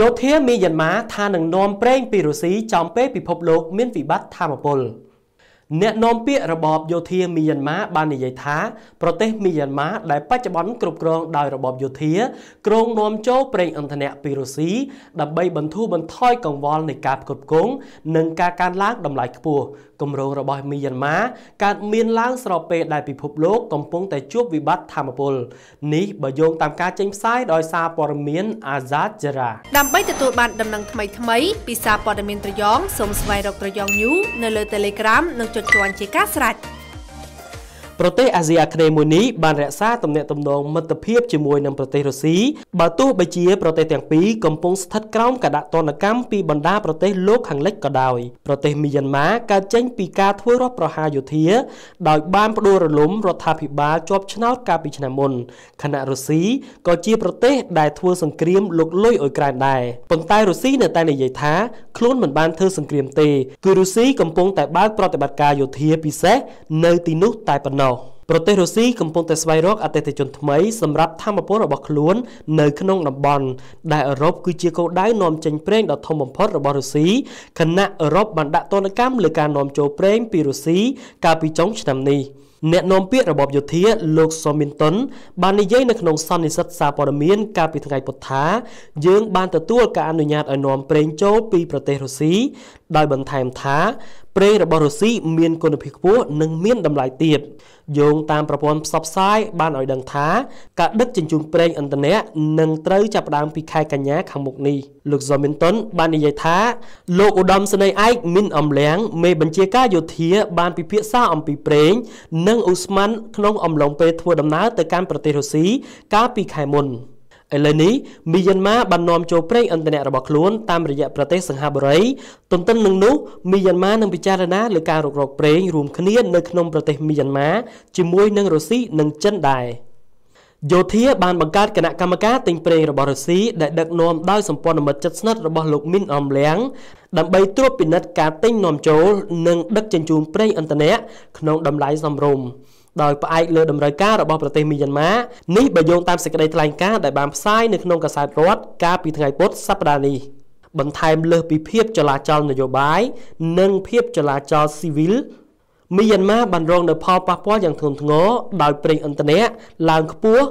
យោធាមីយ៉ាន់ម៉ាថានឹងនាំប្រេងពីរុស្ស៊ីចំពេលពិភពលោកមានវិបត្តិធម្មពល។អ្នកនាំពាក្យរបបយោធាមីយ៉ាន់ម៉ាបាននិយាយថាប្រទេសមីយ៉ាន់ម៉ាដែលបច្ចុប្បន្នគ្រប់គ្រងដោយរបបយោធាគ្រងនាំចូលប្រេងឥន្ធនៈពីរុស្ស៊ីដើម្បីបន្ធូរបន្ថយកង្វល់នៃការផ្គត់ផ្គង់និងការកើនឡើងតម្លៃខ្ពស់គម្រោងរបស់មីយ៉ាន់ម៉ាកើតមានឡើងស្របពេលដែលពិភពលោកកំពុងតែជួបវិបត្តិធម្មពល នេះបើយោងតាមការចេញផ្សាយដោយសារព័ត៌មាន Azad Jara ដើម្បីទទួលបានដំណឹងថ្មីៗពីសារព័ត៌មានត្រយងសូមស្វែងរកត្រយង News នៅលើ Telegram និងជន់ជាការស្រេច។ប្រទេសអាស៊ីអាគ្នេយ៍មួយនេះបានរក្សាទំនាក់ទំនងមិត្តភាពជាមួយនឹងប្រទេសរុស្ស៊ីបើទោះបីជាប្រទេសទាំងពីរកំពុងស្ថិតក្រោមកដាក់ទណ្ឌកម្មពីបណ្ដាប្រទេសលោកខាងលិចក៏ដោយប្រទេសមីយ៉ាន់ម៉ាកើតចេញពីការធ្វើរដ្ឋប្រហារយោធា ដោយបានផ្ដួលរលំរដ្ឋាភិបាលជាប់ឆ្នោតកាលពីឆ្នាំមុនខណៈរុស្ស៊ីក៏ជាប្រទេសដែលធ្វើសង្គ្រាមលោកលុយអ៊ុយក្រែនដែរប៉ុន្តែរុស្ស៊ីនៅតែនិយាយថាខ្លួនមិនបានធ្វើសង្គ្រាមទេគឺរុស្ស៊ីកំពុងតែបើកប្រតិបត្តិការយោធាពិសេសនៅទីនោះតែប៉ុណ្ណោះប្រទេសរុស្ស៊ីកំពុងតែស្វែងរកអតិថិជនថ្មីសម្រាប់ធម្មពលរបស់ខ្លួននៅក្នុងតំបន់ដែលអឺរ៉ុបគឺជាគោលដៅនាំចេញប្រេងដ៏ធំបំផុតរបស់រុស្ស៊ីខណៈអឺរ៉ុបបានដាក់ទណ្ឌកម្មលើការនាំចូលប្រេងពីរុស្ស៊ីកាលពីចុងឆ្នាំនេះអ្នកនាំពាក្យរបបយោធាលោកសូមីនតុនបាននិយាយនៅក្នុងសន្និសីទសារព័ត៌មានកាលពីថ្ងៃពុធថាយើងបានទទួលការអនុញ្ញាតឲ្យនាំប្រេងចូលពីប្រទេសរុស្ស៊ីដោយបន្ថែមថាប្រេងរបស់រុស្ស៊ីមានគុណភាពខ្ពស់និងមានតម្លៃទាបយោងតាមប្រព័ន្ធផ្សព្វផ្សាយបានឲ្យដឹងថាការដឹកជញ្ជូនប្រេងឥន្ធនៈនឹងត្រូវចាប់ផ្ដើមពីខែកញ្ញាខាងមុខនេះលោកសូមីនតុនបាននិយាយថាលោកឧត្តមសេនីយ៍ឯកមីនអំលៀងមេបញ្ជាការយោធាបានពិភាក្សាអំពីប្រេងនិងឧស្ម័នក្នុងអំឡុងពេលធ្វើដំណើរទៅកាន់ប្រទេសរុស្ស៊ីកាលពីខែមុន។ឥឡូវនេះមីយ៉ាន់ម៉ាបាននាំចូលប្រេងឥន្ធនៈរបស់ខ្លួនតាមរយៈប្រទេសសង្ហបុរីទន្ទឹមនឹងនោះមីយ៉ាន់ម៉ានឹងពិចារណាលើការរុករកប្រេងរួមគ្នានៅក្នុងប្រទេសមីយ៉ាន់ម៉ាជាមួយនឹងរុស្ស៊ីនិងចិនដែរយោធាបានបង្កើតគណៈកម្មការទិញប្រេងរបស់រុស្ស៊ីដែលដឹកនាំដោយសម្ព័ន្ធមិត្តជិតស្និទ្ធរបស់លោកមីនអមលៀងដើម្បីត្រួតពិនិត្យការទិញនាំចូលនិងដឹកជញ្ជូនប្រេងឥន្ធនៈក្នុងតម្លៃសមរម្យដោយផ្អែកលើតម្រូវការរបស់ប្រទេសមីយ៉ាន់ម៉ានេះបើយោងតាមសេចក្តីថ្លែងការណ៍ដែលបានផ្សាយនៅក្នុងកាសែតរដ្ឋកាលពីថ្ងៃពុធសប្តាហ៍នេះបន្ថែមលើសពីភាពចលាចលនយោបាយនិងភាពចលាចលស៊ីវិលមីយ៉ាន់ម៉ាបានរងនូវផលប៉ះពាល់យ៉ាងធ្ងន់ធ្ងរដោយប្រេងឥន្ធនៈឡើងខ្ពស់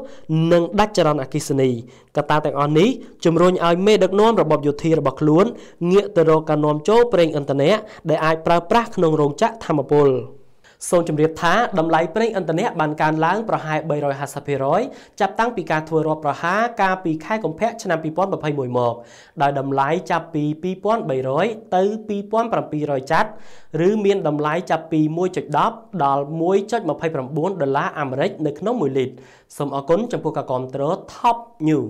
និងដាច់ចរន្តអគ្គិសនីកត្តាទាំងអស់នេះជំរុញឲ្យមេដឹកនាំរបបយោធារបស់ខ្លួនងាកទៅរកការនាំចូលប្រេងឥន្ធនៈដែលអាចប្រើប្រាស់ក្នុងរោងចក្រធម្មពល។សូមជម្រាបថាតម្លៃប្រេងឥន្ធនៈបានកើនឡើងប្រហែល350%ចាប់តាំងពីការធ្វើរដ្ឋប្រហារកាលពីខែកុម្ភៈឆ្នាំ2021មកដោយតម្លៃចាប់ពី2300ទៅ2700ចាត់ឬមានតម្លៃចាប់ពី1.10ដល់1.29ដុល្លារអាមេរិកនៅក្នុង1លីត្រសូមអរគុណចំពោះការគាំទ្រ Top New